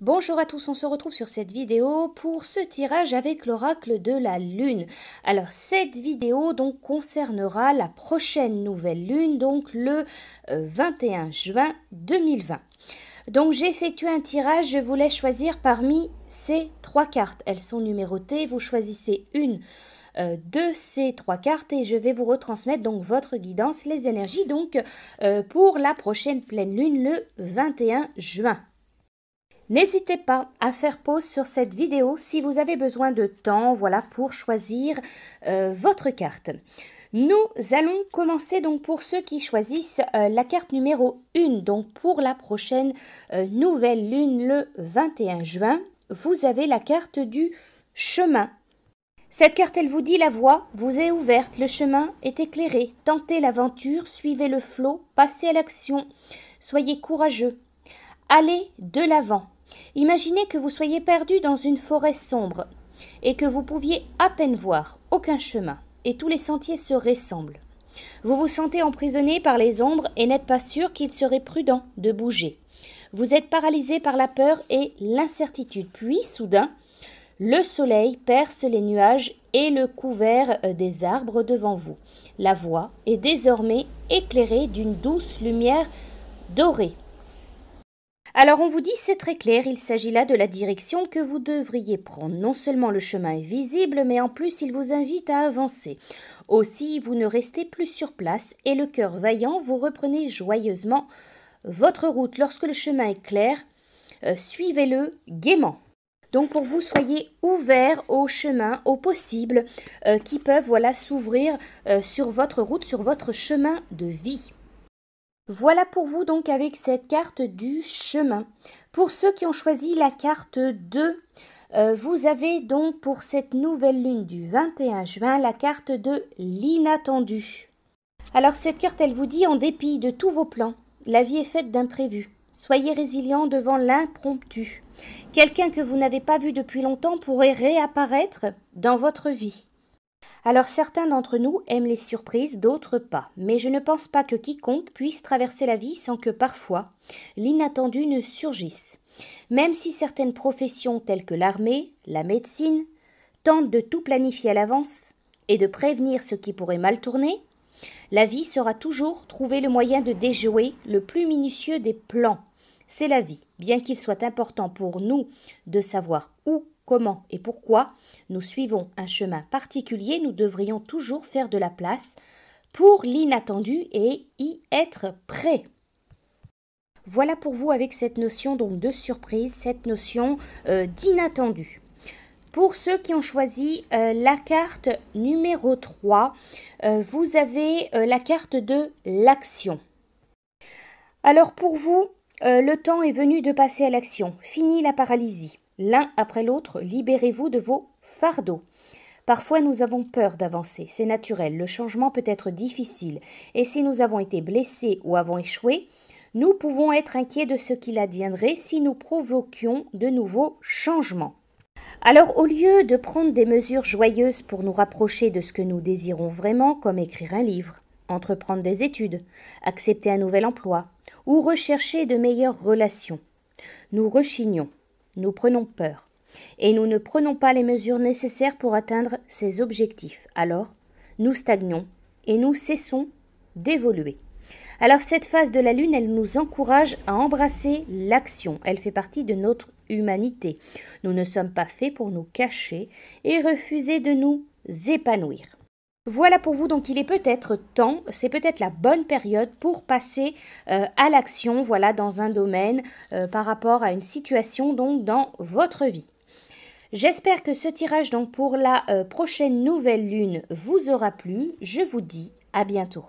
Bonjour à tous, on se retrouve sur cette vidéo pour ce tirage avec l'oracle de la lune. Alors cette vidéo donc concernera la prochaine nouvelle lune, donc le 21 euh, juin 2020. Donc j'ai effectué un tirage, je voulais choisir parmi ces trois cartes. Elles sont numérotées, vous choisissez une euh, de ces trois cartes et je vais vous retransmettre donc votre guidance, les énergies donc euh, pour la prochaine pleine lune le 21 juin. N'hésitez pas à faire pause sur cette vidéo si vous avez besoin de temps voilà, pour choisir euh, votre carte. Nous allons commencer donc pour ceux qui choisissent euh, la carte numéro 1, donc pour la prochaine euh, nouvelle lune le 21 juin, vous avez la carte du chemin. Cette carte, elle vous dit la voie vous est ouverte, le chemin est éclairé, tentez l'aventure, suivez le flot, passez à l'action, soyez courageux, allez de l'avant. Imaginez que vous soyez perdu dans une forêt sombre et que vous pouviez à peine voir aucun chemin et tous les sentiers se ressemblent. Vous vous sentez emprisonné par les ombres et n'êtes pas sûr qu'il serait prudent de bouger. Vous êtes paralysé par la peur et l'incertitude. Puis, soudain, le soleil perce les nuages et le couvert euh, des arbres devant vous. La voie est désormais éclairée d'une douce lumière dorée. Alors on vous dit, c'est très clair, il s'agit là de la direction que vous devriez prendre. Non seulement le chemin est visible, mais en plus il vous invite à avancer. Aussi, vous ne restez plus sur place et le cœur vaillant, vous reprenez joyeusement votre route. Lorsque le chemin est clair, euh, suivez-le gaiement. Donc pour vous, soyez ouverts au chemin, aux possibles euh, qui peuvent voilà s'ouvrir euh, sur votre route, sur votre chemin de vie. Voilà pour vous donc avec cette carte du chemin. Pour ceux qui ont choisi la carte 2, euh, vous avez donc pour cette nouvelle lune du 21 juin la carte de l'inattendu. Alors cette carte elle vous dit en dépit de tous vos plans, la vie est faite d'imprévus. Soyez résilient devant l'impromptu. Quelqu'un que vous n'avez pas vu depuis longtemps pourrait réapparaître dans votre vie. Alors certains d'entre nous aiment les surprises, d'autres pas, mais je ne pense pas que quiconque puisse traverser la vie sans que parfois l'inattendu ne surgisse. Même si certaines professions telles que l'armée, la médecine, tentent de tout planifier à l'avance et de prévenir ce qui pourrait mal tourner, la vie sera toujours trouver le moyen de déjouer le plus minutieux des plans. C'est la vie, bien qu'il soit important pour nous de savoir où comment et pourquoi nous suivons un chemin particulier, nous devrions toujours faire de la place pour l'inattendu et y être prêt. Voilà pour vous avec cette notion donc de surprise, cette notion euh, d'inattendu. Pour ceux qui ont choisi euh, la carte numéro 3, euh, vous avez la carte de l'action. Alors pour vous, le temps est venu de passer à l'action. Fini la paralysie. L'un après l'autre, libérez-vous de vos fardeaux. Parfois nous avons peur d'avancer, c'est naturel, le changement peut être difficile, et si nous avons été blessés ou avons échoué, nous pouvons être inquiets de ce qu'il adviendrait si nous provoquions de nouveaux changements. Alors au lieu de prendre des mesures joyeuses pour nous rapprocher de ce que nous désirons vraiment, comme écrire un livre, entreprendre des études, accepter un nouvel emploi, ou rechercher de meilleures relations, nous rechignons nous prenons peur et nous ne prenons pas les mesures nécessaires pour atteindre ces objectifs. Alors, nous stagnons et nous cessons d'évoluer. Alors cette phase de la Lune, elle nous encourage à embrasser l'action. Elle fait partie de notre humanité. Nous ne sommes pas faits pour nous cacher et refuser de nous épanouir. Voilà pour vous, donc il est peut-être temps, c'est peut-être la bonne période pour passer euh, à l'action, voilà, dans un domaine euh, par rapport à une situation, donc dans votre vie. J'espère que ce tirage, donc pour la euh, prochaine nouvelle lune, vous aura plu. Je vous dis à bientôt.